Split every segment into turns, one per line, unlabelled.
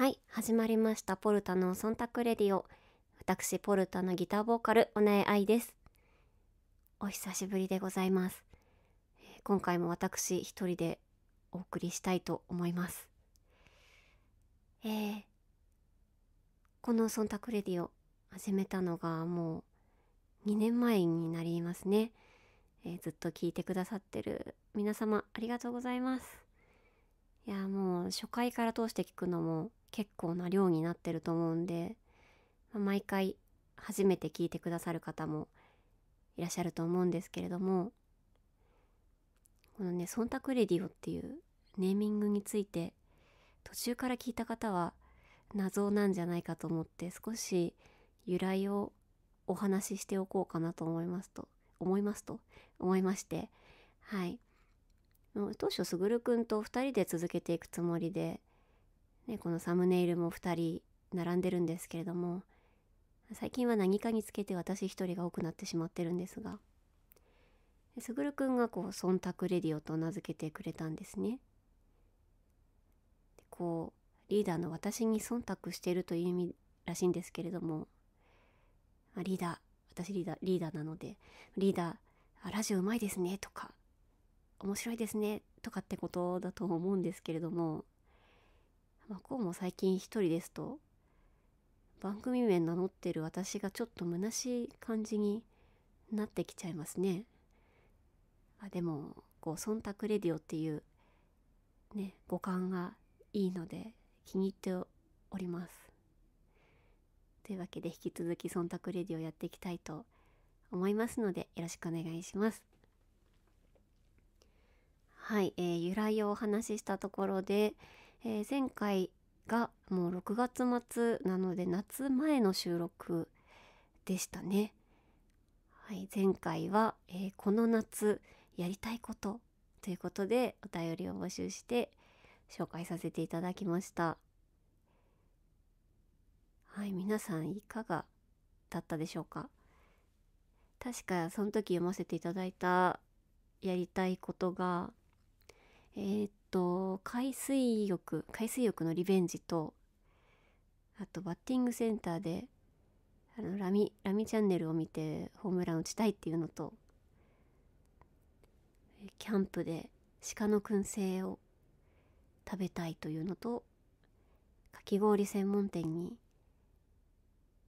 はい始まりましたポルタの忖度レディオ私ポルタのギターボーカルおオえあいですお久しぶりでございます今回も私一人でお送りしたいと思いますえー、この忖度レディオ始めたのがもう2年前になりますね、えー、ずっと聞いてくださってる皆様ありがとうございますいやもう初回から通して聞くのも結構な量になってると思うんで、まあ、毎回初めて聞いてくださる方もいらっしゃると思うんですけれどもこのね「忖度レディオ」っていうネーミングについて途中から聞いた方は謎なんじゃないかと思って少し由来をお話ししておこうかなと思いますと思いますと思いましてはい当初すぐるくんと2人で続けていくつもりで、ね、このサムネイルも2人並んでるんですけれども最近は何かにつけて私1人が多くなってしまってるんですがすぐるくんがこう「忖度レディオ」と名付けてくれたんですね。こうリーダーの私に忖度してるという意味らしいんですけれども、あ、リーダー私リーダーリーダーなのでリーダーラジオうまいですねとか面白いですねとかってことだと思うんですけれども、まあ、こうも最近一人ですと番組名名乗ってる私がちょっと虚しい感じになってきちゃいますね。あでもこう忖度レディオっていうね五感がいいので気に入っております。というわけで引き続き忖度レディオやっていきたいと思いますのでよろしくお願いします。はい、えー、由来をお話ししたところで、えー、前回がもう6月末なので夏前の収録でしたね。はい、前回は、えー、この夏やりたいことということでお便りを募集して紹介させていただきました。はい、皆さんいかがだったでしょうか確かその時読ませていただいたやりたいことがえー、っと海水浴海水浴のリベンジとあとバッティングセンターであのラミラミチャンネルを見てホームラン打ちたいっていうのとキャンプで鹿の燻製を食べたいというのとかき氷専門店に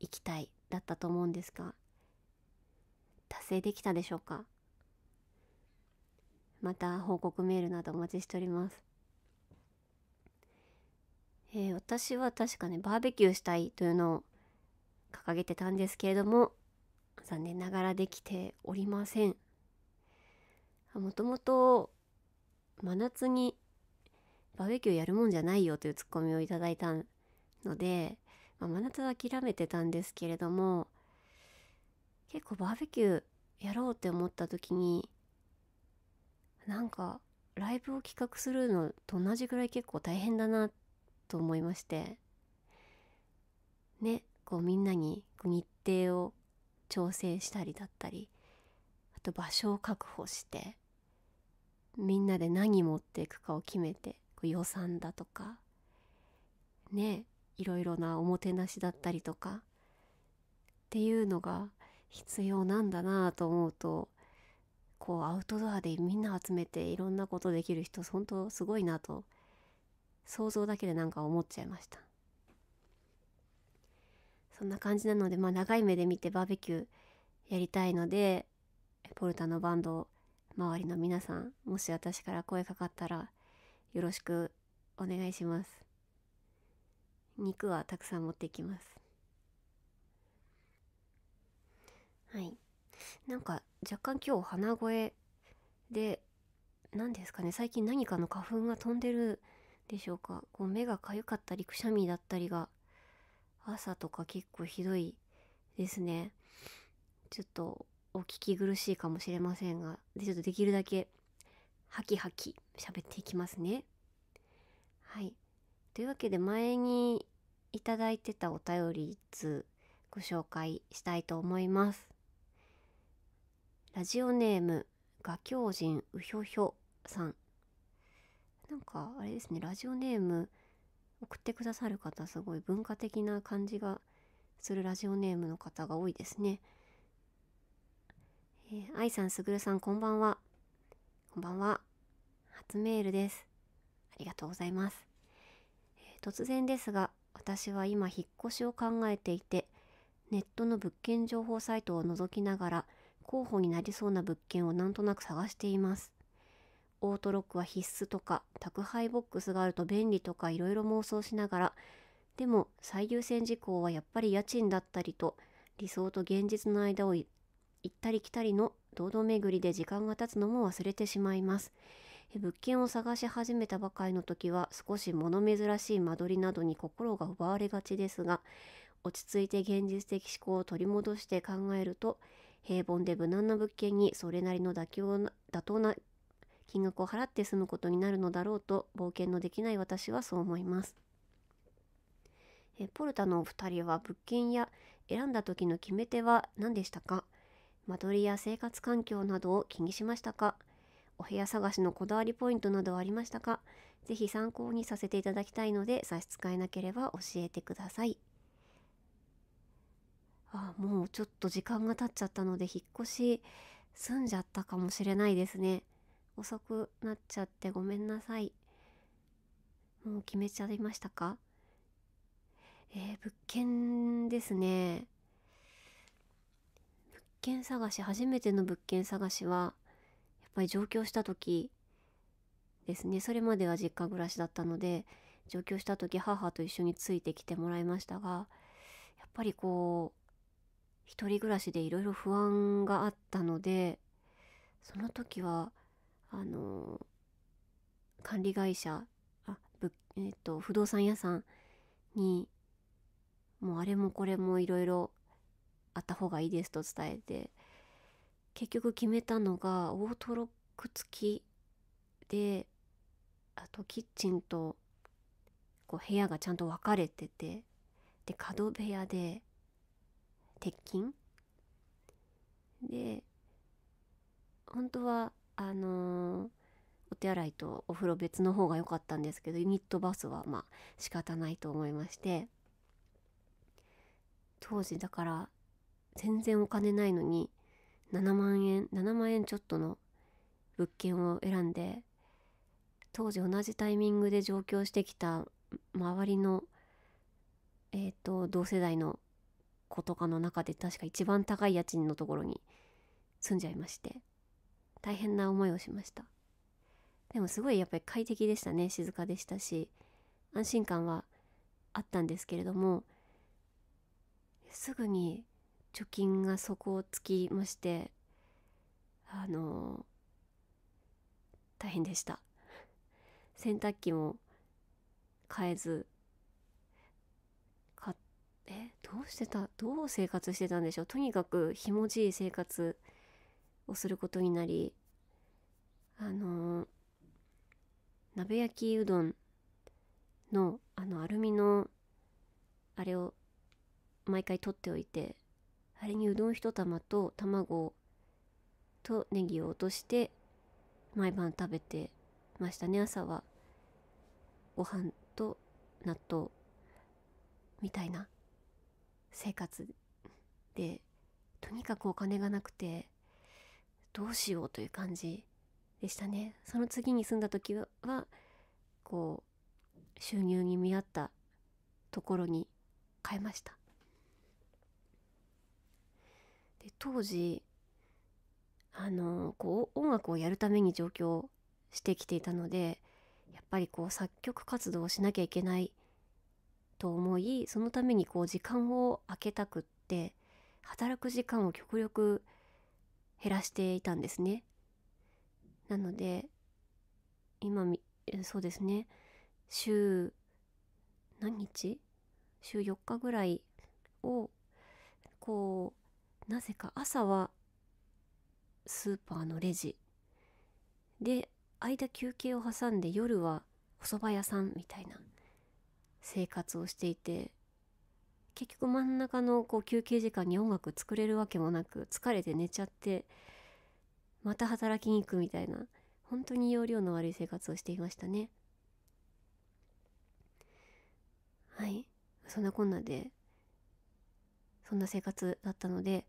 行きたいだったと思うんですが達成できたでしょうかまた報告メールなどお待ちしております。えー、私は確かね、バーベキューしたいというのを掲げてたんですけれども、残念ながらできておりません。もともと真夏にバーベキューやるもんじゃないよというツッコミをいただいたので、まあ、真夏は諦めてたんですけれども結構バーベキューやろうって思った時になんかライブを企画するのと同じぐらい結構大変だなと思いましてねこうみんなに日程を調整したりだったりあと場所を確保してみんなで何持っていくかを決めてこう予算だとかねいろいろなおもてなしだったりとかっていうのが必要なんだなと思うとこうアウトドアでみんな集めていろんなことできる人本当すごいなと想像だけでなんか思っちゃいましたそんな感じなのでまあ長い目で見てバーベキューやりたいのでポルタのバンド周りの皆さんもし私から声かかったらよろしくお願いします肉はたくさん持っていきますはいなんか若干今日鼻声で何ですかね最近何かの花粉が飛んでるでしょうかこう目がかゆかったりくしゃみだったりが朝とか結構ひどいですねちょっとお聞き苦しいかもしれませんがでちょっとできるだけハキハキ喋っていきますねはいというわけで前にいただいてたお便り1ご紹介したいと思いますラジオネーム、画狂人うひょひょさん。なんか、あれですね、ラジオネーム送ってくださる方、すごい文化的な感じがするラジオネームの方が多いですね。えー、愛さん、すぐるさん、こんばんは。こんばんは。初メールです。ありがとうございます。えー、突然ですが、私は今、引っ越しを考えていて、ネットの物件情報サイトを覗きながら、候補になりそうな物件をなんとなく探しています。オートロックは必須とか宅配ボックスがあると便利とかいろいろ妄想しながらでも最優先事項はやっぱり家賃だったりと理想と現実の間を行ったり来たりの堂々巡りで時間が経つのも忘れてしまいます。物件を探し始めたばかりの時は少し物珍しい間取りなどに心が奪われがちですが落ち着いて現実的思考を取り戻して考えると平凡で無難な物件にそれなりの妥協妥当な金額を払って済むことになるのだろうと冒険のできない私はそう思います。えポルタのお二人は物件や選んだ時の決め手は何でしたか間取りや生活環境などを気にしましたかお部屋探しのこだわりポイントなどありましたか是非参考にさせていただきたいので差し支えなければ教えてください。あもうちょっと時間が経っちゃったので引っ越し済んじゃったかもしれないですね遅くなっちゃってごめんなさいもう決めちゃいましたかえー、物件ですね物件探し初めての物件探しはやっぱり上京した時ですねそれまでは実家暮らしだったので上京した時母と一緒についてきてもらいましたがやっぱりこう一人暮らしでいろいろ不安があったのでその時はあの管理会社あぶ、えーと、と不動産屋さんにもうあれもこれもいろいろあった方がいいですと伝えて結局決めたのがオートロック付きであとキッチンとこう部屋がちゃんと分かれててで角部屋で鉄筋で本当はあのー、お手洗いとお風呂別の方が良かったんですけどユニットバスはまあ仕方ないと思いまして当時だから全然お金ないのに7万円7万円ちょっとの物件を選んで当時同じタイミングで上京してきた周りのえっ、ー、と同世代の戸とかの中で確か一番高い家賃のところに住んじゃいまして大変な思いをしましたでもすごいやっぱり快適でしたね静かでしたし安心感はあったんですけれどもすぐに貯金が底をつきましてあの大変でした洗濯機も変えずどうしてたどう生活してたんでしょうとにかくひもじい生活をすることになりあの鍋焼きうどんのあのアルミのあれを毎回取っておいてあれにうどん一玉と卵とネギを落として毎晩食べてましたね朝はご飯と納豆みたいな生活でとにかくお金がなくてどうしようという感じでしたねその次に住んだ時はこう収入に見合ったところに変えましたで当時あのこう音楽をやるために上京してきていたのでやっぱりこう作曲活動をしなきゃいけないと思いそのためにこう時間を空けたくって働く時間を極力減らしていたんですね。なので今そうですね週何日週4日ぐらいをこうなぜか朝はスーパーのレジで間休憩を挟んで夜はお蕎麦屋さんみたいな生活をしていて結局真ん中のこう休憩時間に音楽作れるわけもなく疲れて寝ちゃってまた働きに行くみたいな本当に容量の悪い生活をしていましたねはいそんなこんなでそんな生活だったので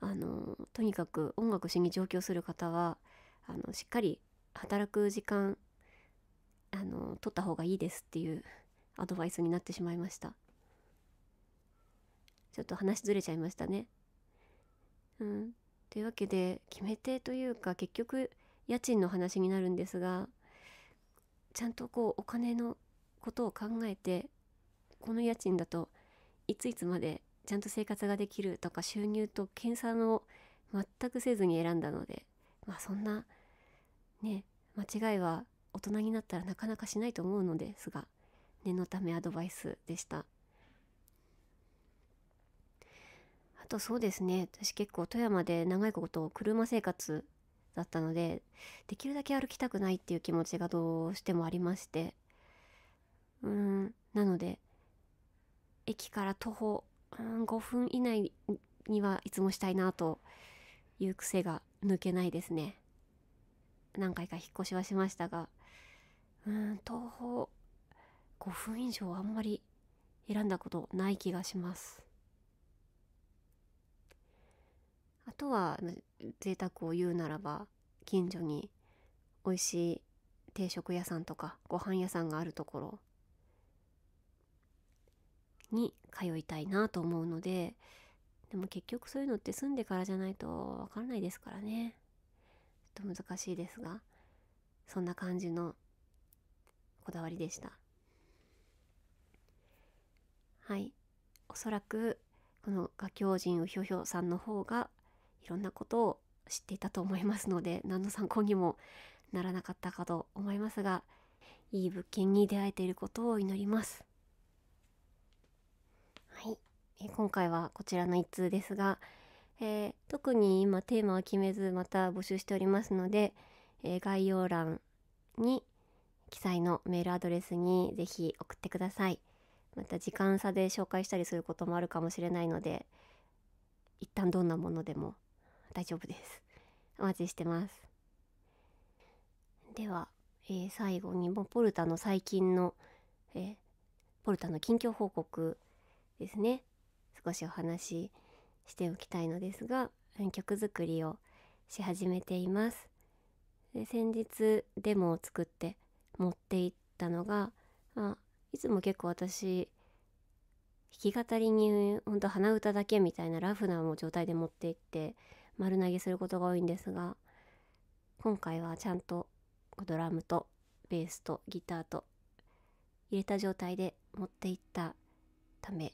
あのとにかく音楽しに上京する方はあのしっかり働く時間あの取った方がいいですっていうアドバイスになってしまいましたちょっと話ずれちゃいましたねうんというわけで決め手というか結局家賃の話になるんですがちゃんとこうお金のことを考えてこの家賃だといついつまでちゃんと生活ができるとか収入と検査を全くせずに選んだのでまあそんなね間違いは大人になったらなかなかしないと思うのですが念のためアドバイスでしたあとそうですね私結構富山で長いこと車生活だったのでできるだけ歩きたくないっていう気持ちがどうしてもありましてうんなので駅から徒歩、うん、5分以内にはいつもしたいなという癖が抜けないですね何回か引っ越しはしましたがうん徒歩5分以上あんまり選んだことない気がしますあとは贅沢を言うならば近所に美味しい定食屋さんとかご飯屋さんがあるところに通いたいなと思うのででも結局そういうのって住んでからじゃないとわからないですからねちょっと難しいですがそんな感じのこだわりでした。はい、おそらくこの画狂人うひょひょさんの方がいろんなことを知っていたと思いますので 何の参考にもならなかったかと思いますがいい物件に出会えていることを祈ります。はい、え今回はこちらの一通ですが、えー、特に今テーマは決めずまた募集しておりますので、えー、概要欄に記載のメールアドレスにぜひ送ってください。また時間差で紹介したりすることもあるかもしれないので一旦どんなものでも大丈夫ですお待ちしてますでは、えー、最後にもポルタの最近の、えー、ポルタの近況報告ですね少しお話ししておきたいのですが曲作りをし始めていますで先日デモを作って持っていったのが、まあ、いつも結構私弾き語りにほんと鼻歌だけみたいなラフな状態で持っていって丸投げすることが多いんですが今回はちゃんとドラムとベースとギターと入れた状態で持っていったため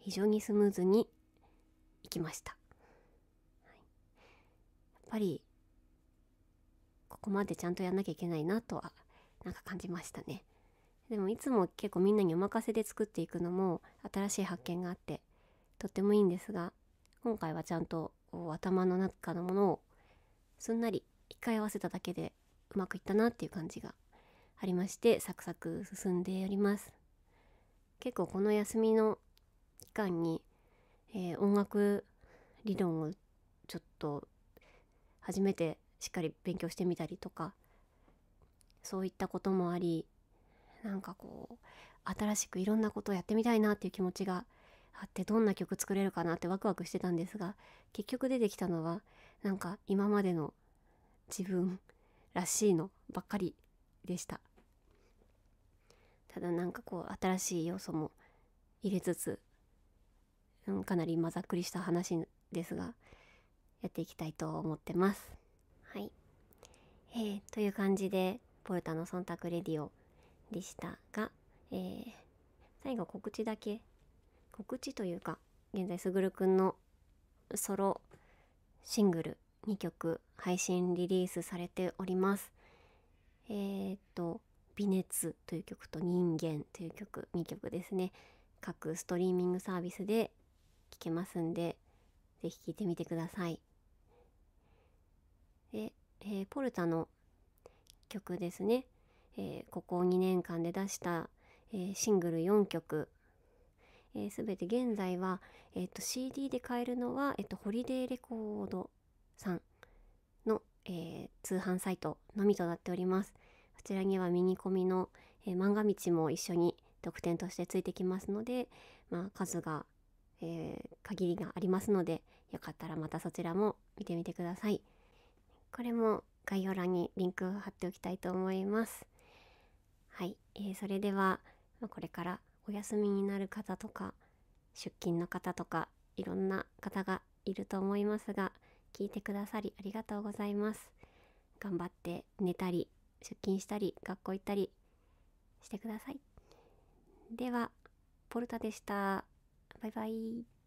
非常にスムーズにいきました、はい、やっぱりここまでちゃんとやんなきゃいけないなとはなんか感じましたねでもいつも結構みんなにお任せで作っていくのも新しい発見があってとってもいいんですが今回はちゃんと頭の中のものをすんなり一回合わせただけでうまくいったなっていう感じがありましてサクサク進んでおります結構この休みの期間に、えー、音楽理論をちょっと初めてしっかり勉強してみたりとかそういったこともありなんかこう新しくいろんなことをやってみたいなっていう気持ちがあってどんな曲作れるかなってワクワクしてたんですが結局出てきたのはなんか今までの自分らしいのばっかりでしたただなんかこう新しい要素も入れつつ、うん、かなり今ざっくりした話ですがやっていきたいと思ってますはいえー、という感じでポルタの忖度レディオでしたが、えー、最後告知だけ告知というか現在すぐるくんのソロシングル2曲配信リリースされております。えー、っと「微熱」という曲と「人間」という曲2曲ですね各ストリーミングサービスで聴けますんで是非聴いてみてください。で、えー、ポルタの曲ですねえー、ここ2年間で出した、えー、シングル4曲すべ、えー、て現在は、えーと、CD で買えるのは、えーとホリデーレコードさんの、えー、通販サイトのみとなっております。こちらにはミニコミの、えー、漫画道も一緒に特典としてついてきますので、まあ、数が、えー、限りがありますのでよかったらまたそちらも見てみてください。これも概要欄にリンクを貼っておきたいと思います。はい、えー、それではこれからお休みになる方とか出勤の方とかいろんな方がいると思いますが聞いてくださりありがとうございます頑張って寝たり出勤したり学校行ったりしてくださいではポルタでしたバイバイ